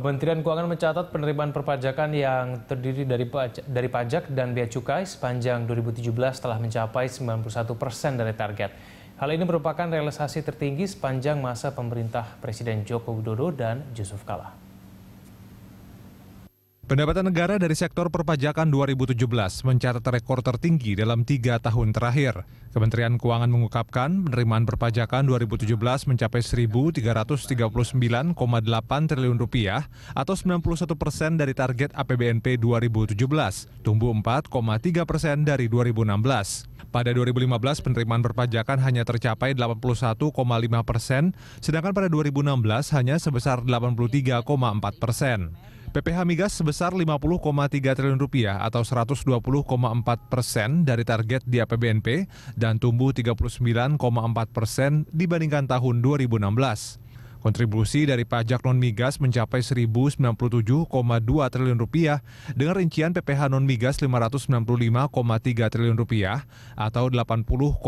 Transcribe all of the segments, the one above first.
Kementerian Keuangan mencatat penerimaan perpajakan yang terdiri dari pajak, dari pajak dan bea cukai sepanjang 2017 telah mencapai 91 persen dari target. Hal ini merupakan realisasi tertinggi sepanjang masa pemerintah Presiden Joko Widodo dan Yusuf Kala. Pendapatan negara dari sektor perpajakan 2017 mencatat rekor tertinggi dalam tiga tahun terakhir. Kementerian Keuangan mengungkapkan penerimaan perpajakan 2017 mencapai 1.339,8 triliun rupiah atau 91 persen dari target APBNP 2017, tumbuh 4,3 persen dari 2016. Pada 2015 penerimaan perpajakan hanya tercapai 81,5 persen, sedangkan pada 2016 hanya sebesar 83,4 persen. PPH Migas sebesar 50,3 triliun rupiah atau 120,4 persen dari target di APBNP dan tumbuh 39,4 persen dibandingkan tahun 2016. Kontribusi dari pajak non-migas mencapai 1.097,2 triliun rupiah dengan rincian PPH non-migas 595,3 triliun rupiah atau 80,2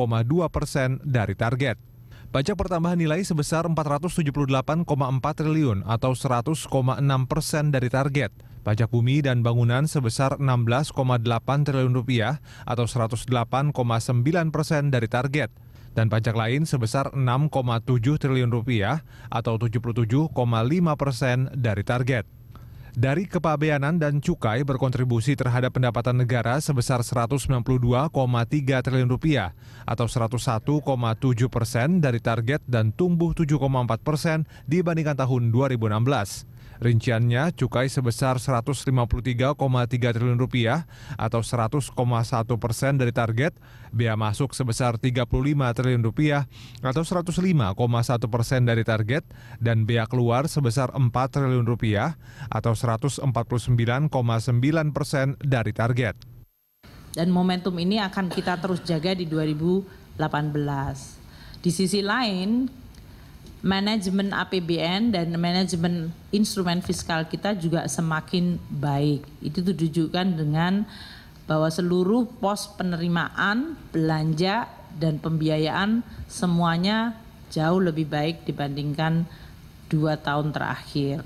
persen dari target. Pajak pertambahan nilai sebesar 478,4 triliun atau 100,6 persen dari target. Pajak bumi dan bangunan sebesar 16,8 triliun rupiah atau 108,9 persen dari target. Dan pajak lain sebesar 6,7 triliun rupiah atau 77,5 persen dari target dari kepabeanan dan cukai berkontribusi terhadap pendapatan negara sebesar 192,3 triliun rupiah atau 101,7 persen dari target dan tumbuh 7,4 persen dibandingkan tahun 2016. Rinciannya, cukai sebesar 153,3 triliun rupiah atau 100,1 persen dari target, bea masuk sebesar 35 triliun rupiah atau 105,1 persen dari target, dan bea keluar sebesar 4 triliun rupiah atau 149,9 persen dari target. Dan momentum ini akan kita terus jaga di 2018. Di sisi lain, manajemen APBN dan manajemen instrumen fiskal kita juga semakin baik. Itu ditunjukkan dengan bahwa seluruh pos penerimaan, belanja, dan pembiayaan semuanya jauh lebih baik dibandingkan dua tahun terakhir.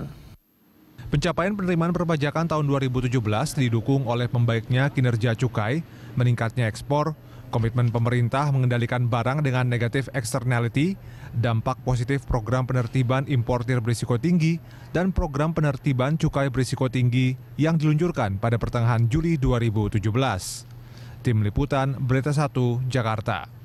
Pencapaian penerimaan perpajakan tahun 2017 didukung oleh membaiknya kinerja cukai, meningkatnya ekspor, Komitmen pemerintah mengendalikan barang dengan negatif externality, dampak positif program penertiban importir berisiko tinggi, dan program penertiban cukai berisiko tinggi yang diluncurkan pada pertengahan Juli 2017. Tim Liputan, Berita 1, Jakarta.